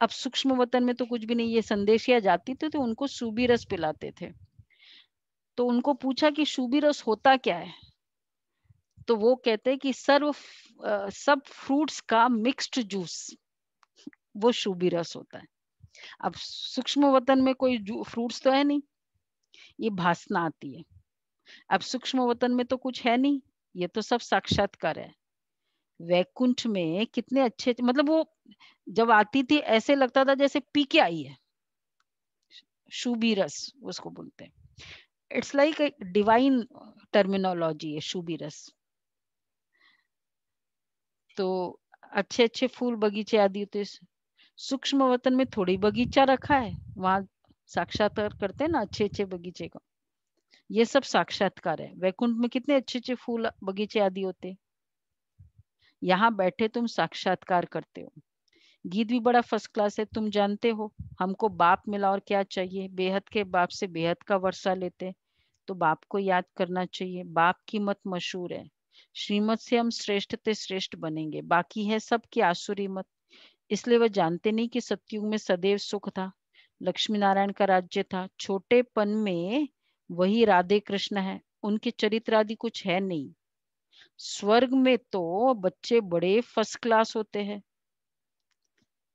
अब सूक्ष्म वतन में तो कुछ भी नहीं ये संदेशिया जाती थी तो उनको सूबी रस पिलाते थे तो उनको पूछा कि शूबीरस होता क्या है तो वो कहते हैं कि सर्व सब फ्रूट्स का मिक्स्ड जूस वो शूबीरस होता है अब सूक्ष्म वतन में कोई फ्रूट्स तो है नहीं ये भासना आती है अब सूक्ष्म वतन में तो कुछ है नहीं ये तो सब साक्षात्कार है वैकुंठ में कितने अच्छे मतलब वो जब आती थी ऐसे लगता था जैसे पी के आई है शूबी रस उसको बोलते हैं इट्स लाइक डिवाइन टर्मिनोलॉजी है शूबी तो अच्छे अच्छे फूल बगीचे आदि होते सूक्ष्म वतन में थोड़ी बगीचा रखा है वहां साक्षात्कार करते हैं ना अच्छे अच्छे बगीचे का ये सब साक्षात्कार है वैकुंठ में कितने अच्छे अच्छे फूल बगीचे आदि होते यहाँ बैठे तुम साक्षात्कार करते हो गीत भी बड़ा फर्स्ट क्लास है तुम जानते हो हमको बाप मिला और क्या चाहिए बेहद के बाप से बेहद का वर्षा लेते तो बाप को याद करना चाहिए बाप की मत मशहूर है श्रीमत से हम श्रेष्ठ से श्रेष्ठ बनेंगे बाकी है सब की आसुरी मत इसलिए वह जानते नहीं कि सत्युग में सदैव सुख था लक्ष्मी नारायण का राज्य था छोटेपन में वही राधे कृष्ण है उनके चरित्र आदि कुछ है नहीं स्वर्ग में तो बच्चे बड़े फर्स्ट क्लास होते हैं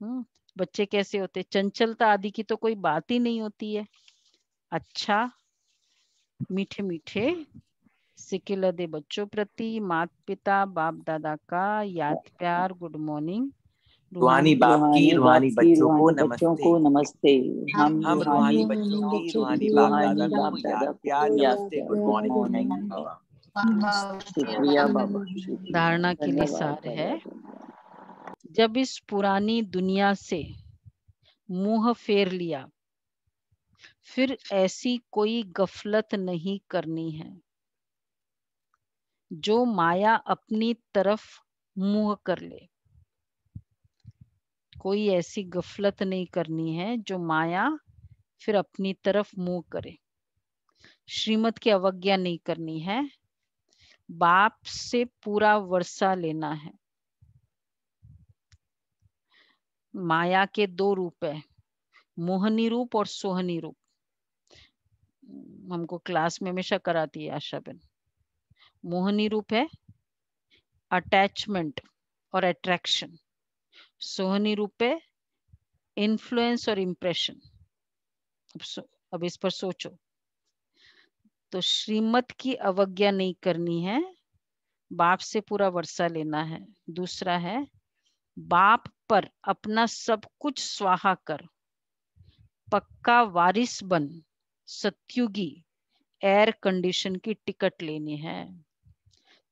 हम्म बच्चे कैसे होते चंचलता आदि की तो कोई बात ही नहीं होती है अच्छा मीठे मीठे सिक्के लदे बच्चों प्रति मात पिता बाप दादा का याद प्यार गुड मॉर्निंग रूहानी बाप की रूहानी बच्चों को बच्चों को नमस्ते हम हम रूहानी बच्चों की रूहानी बाप दादा को याद प्यार तो नमस्ते गुड मॉर्निंग शुक्रिया बाबा धारणा के लिए सार है जब इस पुरानी दुनिया से मुंह फेर लिया फिर ऐसी कोई गफलत नहीं करनी है जो माया अपनी तरफ मुंह कर ले कोई ऐसी गफलत नहीं करनी है जो माया फिर अपनी तरफ मुंह करे श्रीमत की अवज्ञा नहीं करनी है बाप से पूरा वर्षा लेना है माया के दो रूप है मोहनी रूप और सोहनी रूप हमको क्लास में हमेशा कराती है आशा बेन मोहनी रूप है अटैचमेंट और अट्रैक्शन सोहनी रूप है इन्फ्लुएंस और इम्प्रेशन अब, अब इस पर सोचो तो श्रीमत की अवज्ञा नहीं करनी है बाप से पूरा वर्षा लेना है दूसरा है बाप पर अपना सब कुछ स्वाहा कर पक्का वारिस बन सत्युगी एयर कंडीशन की टिकट लेनी है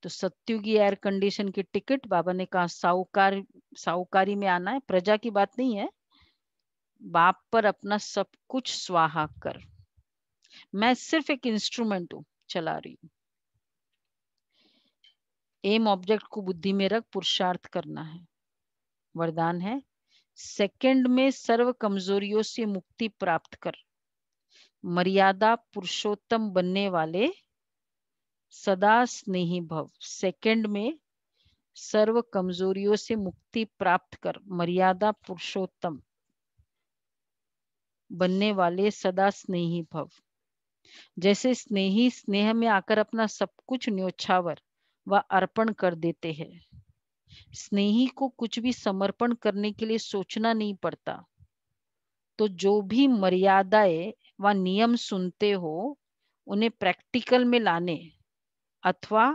तो सत्युगी एयर कंडीशन की टिकट बाबा ने कहा साहूकार साहूकारी में आना है प्रजा की बात नहीं है बाप पर अपना सब कुछ स्वाहा कर मैं सिर्फ एक इंस्ट्रूमेंट हूं चला रही हूं एम ऑब्जेक्ट को बुद्धि में रख पुरुषार्थ करना है वरदान है सेकंड में सर्व कमजोरियों से मुक्ति प्राप्त कर मर्यादा पुरुषोत्तम बनने वाले सदा स्नेही भव सेकंड में सर्व कमजोरियों से मुक्ति प्राप्त कर मर्यादा पुरुषोत्तम बनने वाले सदा स्नेही भव जैसे स्नेही स्नेह में आकर अपना सब कुछ न्योछावर व अर्पण कर देते हैं स्नेही को कुछ भी समर्पण करने के लिए सोचना नहीं पड़ता तो जो भी मर्यादाएं व नियम सुनते हो उन्हें प्रैक्टिकल में लाने अथवा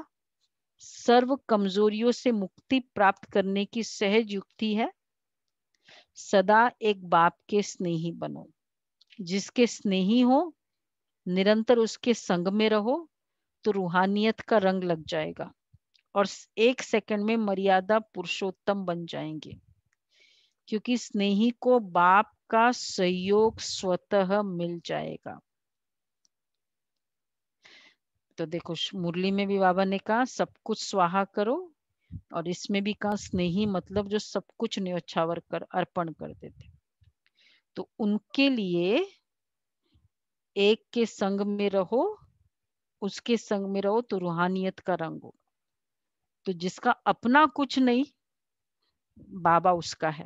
सर्व कमजोरियों से मुक्ति प्राप्त करने की सहज युक्ति है सदा एक बाप के स्नेही बनो जिसके स्नेही हो निरंतर उसके संग में रहो तो रूहानियत का रंग लग जाएगा और एक सेकंड में मर्यादा पुरुषोत्तम बन जाएंगे क्योंकि स्नेही को बाप का सहयोग स्वतः मिल जाएगा तो देखो मुरली में भी बाबा ने कहा सब कुछ स्वाहा करो और इसमें भी कहा स्नेही मतलब जो सब कुछ न्योछावर कर अर्पण कर देते तो उनके लिए एक के संग में रहो उसके संग में रहो तो रूहानियत का रंग हो तो जिसका अपना कुछ नहीं बाबा उसका है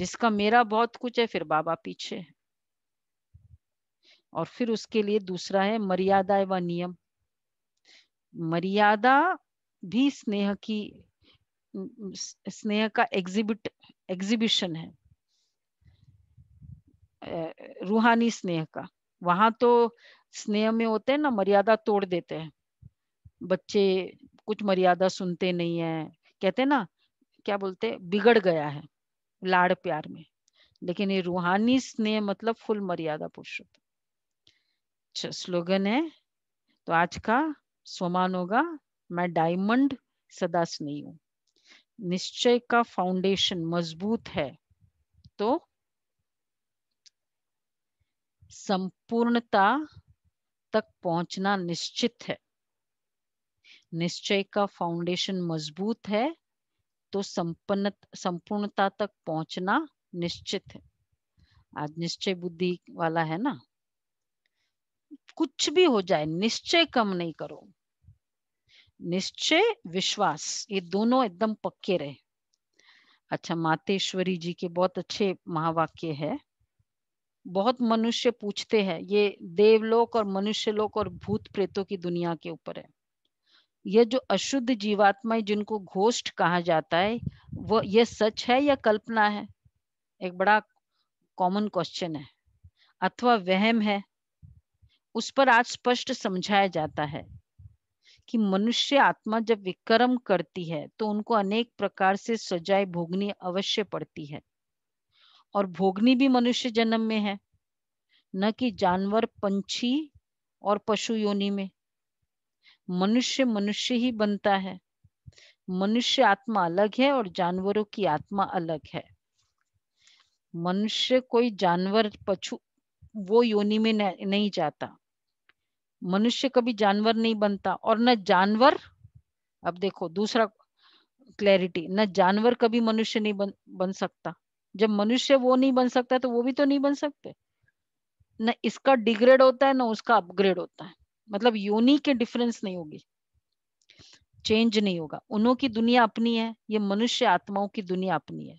जिसका मेरा बहुत कुछ है फिर बाबा पीछे है और फिर उसके लिए दूसरा है मर्यादा व नियम मर्यादा भी स्नेह की स्नेह का एग्जिबिट एग्जिबिशन है रूहानी स्नेह का वहां तो स्नेह में होते हैं ना मर्यादा तोड़ देते हैं बच्चे कुछ मर्यादा सुनते नहीं है कहते ना क्या बोलते बिगड़ गया है लाड़ प्यार में लेकिन ये रूहानी स्नेह मतलब फुल मर्यादा पुरुषोत्तम अच्छा, स्लोगन है तो आज का स्वमान होगा मैं डायमंड सदा स्नेही हूं निश्चय का फाउंडेशन मजबूत है तो संपूर्णता तक पहुंचना निश्चित है निश्चय का फाउंडेशन मजबूत है तो संपन्न संपूर्णता तक पहुंचना निश्चित है आज निश्चय बुद्धि वाला है ना कुछ भी हो जाए निश्चय कम नहीं करो निश्चय विश्वास ये दोनों एकदम पक्के रहे अच्छा मातेश्वरी जी के बहुत अच्छे महावाक्य है बहुत मनुष्य पूछते हैं ये देवलोक और मनुष्यलोक और भूत प्रेतों की दुनिया के ऊपर है ये जो अशुद्ध जीवात्मा जिनको घोष्ट कहा जाता है वो ये सच है या कल्पना है एक बड़ा कॉमन क्वेश्चन है अथवा वहम है उस पर आज स्पष्ट समझाया जाता है कि मनुष्य आत्मा जब विक्रम करती है तो उनको अनेक प्रकार से सजाए भोगनी अवश्य पड़ती है और भोगनी भी मनुष्य जन्म में है न कि जानवर पंछी और पशु योनि में मनुष्य मनुष्य ही बनता है मनुष्य आत्मा अलग है और जानवरों की आत्मा अलग है मनुष्य कोई जानवर पशु वो योनि में नहीं जाता मनुष्य कभी जानवर नहीं बनता और न जानवर अब देखो दूसरा क्लैरिटी न जानवर कभी मनुष्य नहीं बन बन सकता जब मनुष्य वो नहीं बन सकता तो वो भी तो नहीं बन सकते न इसका डिग्रेड होता है ना उसका अपग्रेड होता है मतलब योनि के डिफरेंस नहीं होगी चेंज नहीं होगा उन्हों की दुनिया अपनी है ये मनुष्य आत्माओं की दुनिया अपनी है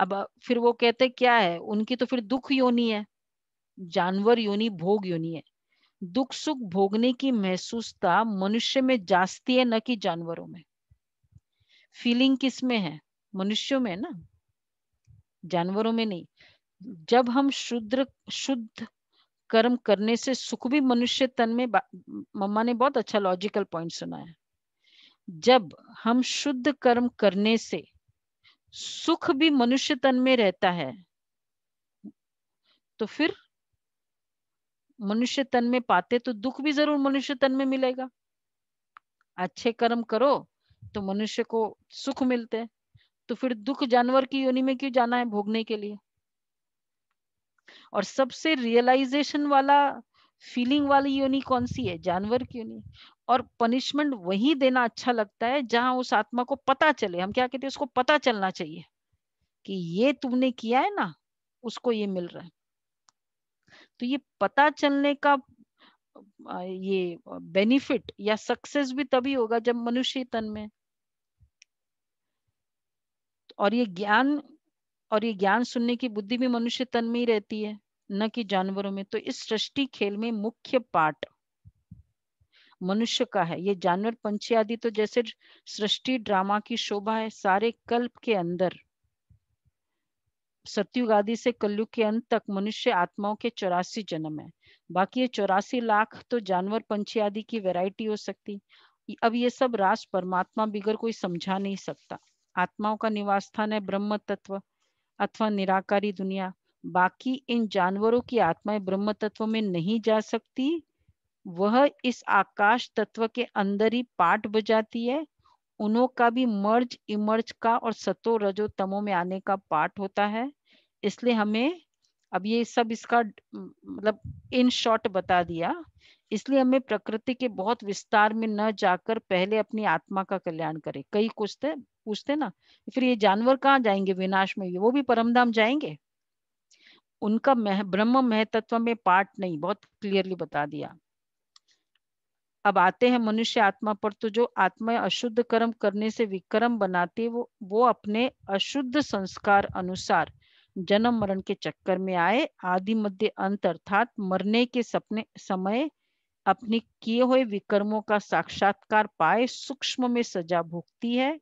अब फिर वो कहते क्या है उनकी तो फिर दुख योनि है जानवर योनि भोग योनि है दुख सुख भोगने की महसूसता मनुष्य में जास्ती है न कि जानवरों में फीलिंग किस में है मनुष्यों में है ना जानवरों में नहीं जब हम शुद्र शुद्ध कर्म करने से सुख भी मनुष्य तन में मम्मा ने बहुत अच्छा लॉजिकल पॉइंट सुना है जब हम शुद्ध कर्म करने से सुख भी मनुष्य तन में रहता है तो फिर मनुष्य तन में पाते तो दुख भी जरूर मनुष्य तन में मिलेगा अच्छे कर्म करो तो मनुष्य को सुख मिलते हैं तो फिर दुख जानवर की योनि में क्यों जाना है भोगने के लिए और सबसे रियलाइजेशन वाला फीलिंग वाली योनि कौन सी है जानवर की योनि और पनिशमेंट वही देना अच्छा लगता है जहां उस आत्मा को पता चले हम क्या कहते हैं उसको पता चलना चाहिए कि ये तुमने किया है ना उसको ये मिल रहा है तो ये पता चलने का ये बेनिफिट या सक्सेस भी तभी होगा जब मनुष्य तन में और ये ज्ञान और ये ज्ञान सुनने की बुद्धि भी मनुष्य तन में ही रहती है न कि जानवरों में तो इस सृष्टि खेल में मुख्य पाठ मनुष्य का है ये जानवर पंछी आदि तो जैसे सृष्टि ड्रामा की शोभा है सारे कल्प के अंदर सत्युग आदि से कलयुग के अंत तक मनुष्य आत्माओं के चौरासी जन्म है बाकी ये चौरासी लाख तो जानवर पंछी आदि की वैरायटी हो सकती अब ये सब रास परमात्मा बिगर कोई समझा नहीं सकता आत्माओं का निवास स्थान है ब्रह्म तत्व अथवा निराकारी दुनिया बाकी इन जानवरों की आत्माएं ब्रह्म तत्व में नहीं जा सकती वह इस आकाश तत्व के अंदर ही पाठ बजाती है उनों का भी मर्ज इमर्ज का और सतो रजो तमो में आने का पाठ होता है इसलिए हमें अब ये सब इसका मतलब इन शॉर्ट बता दिया इसलिए हमें प्रकृति के बहुत विस्तार में न जाकर पहले अपनी आत्मा का कल्याण करें कई कुछ पूछते ना फिर ये जानवर कहाँ जाएंगे विनाश में वो भी परमधाम जाएंगे उनका मह, ब्रह्म मह में पार्ट नहीं बहुत क्लियरली बता दिया अब आते हैं मनुष्य आत्मा पर तो जो आत्मा अशुद्ध कर्म करने से विक्रम बनाती वो वो अपने अशुद्ध संस्कार अनुसार जन्म मरण के चक्कर में आए आदि मध्य अंत अर्थात मरने के सपने समय अपने किए हुए विकर्मों का साक्षात्कार पाए सूक्ष्म में सजा भुगती है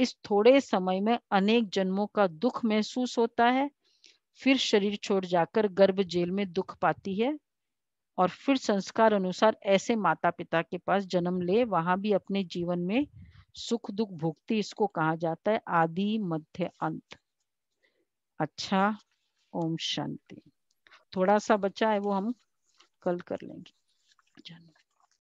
इस थोड़े समय में अनेक जन्मों का दुख महसूस होता है फिर शरीर छोड़ जाकर गर्भ जेल में दुख पाती है और फिर संस्कार अनुसार ऐसे माता पिता के पास जन्म ले वहां भी अपने जीवन में सुख दुख भुगती इसको कहा जाता है आदि मध्य अंत अच्छा ओम शांति थोड़ा सा बचा है वो हम कल कर लेंगे